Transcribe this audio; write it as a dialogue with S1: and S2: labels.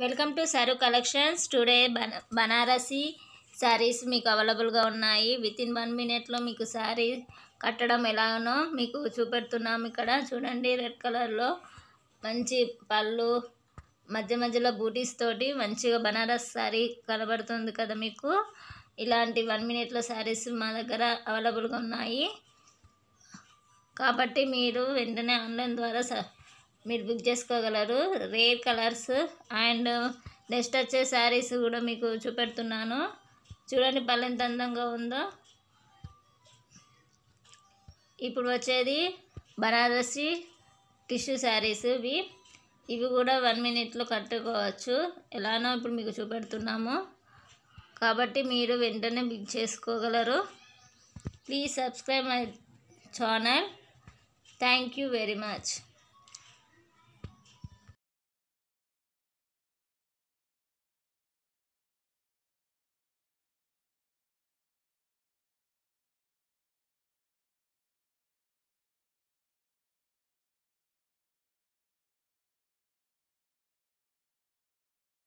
S1: welcome to Saru collections today బన బనారసి శారీస్ మీకు అవైలబుల్గా ఉన్నాయి విత్ ఇన్ వన్ మినిట్లో మీకు శారీ కట్టడం ఎలానో మీకు చూపెడుతున్నాం ఇక్కడ చూడండి రెడ్ కలర్లో మంచి పళ్ళు మధ్య మధ్యలో బూటీస్ తోటి మంచిగా బనారస్ శారీ కనబడుతుంది కదా మీకు ఇలాంటి వన్ మినిట్లో శారీస్ మా దగ్గర అవైలబుల్గా ఉన్నాయి కాబట్టి మీరు వెంటనే ఆన్లైన్ ద్వారా మీరు బుక్ చేసుకోగలరు రేర్ కలర్స్ అండ్ నెక్స్ట్ వచ్చే శారీస్ కూడా మీకు చూపెడుతున్నాను చూడండి పళ్ళు ఎంత అందంగా ఉందో ఇప్పుడు వచ్చేది బనారసి టిష్యూ శారీస్ ఇవి ఇవి కూడా వన్ మినిట్లో కట్టుకోవచ్చు ఎలానో ఇప్పుడు మీకు చూపెడుతున్నాము కాబట్టి మీరు వెంటనే బుక్ చేసుకోగలరు please subscribe my channel thank you very much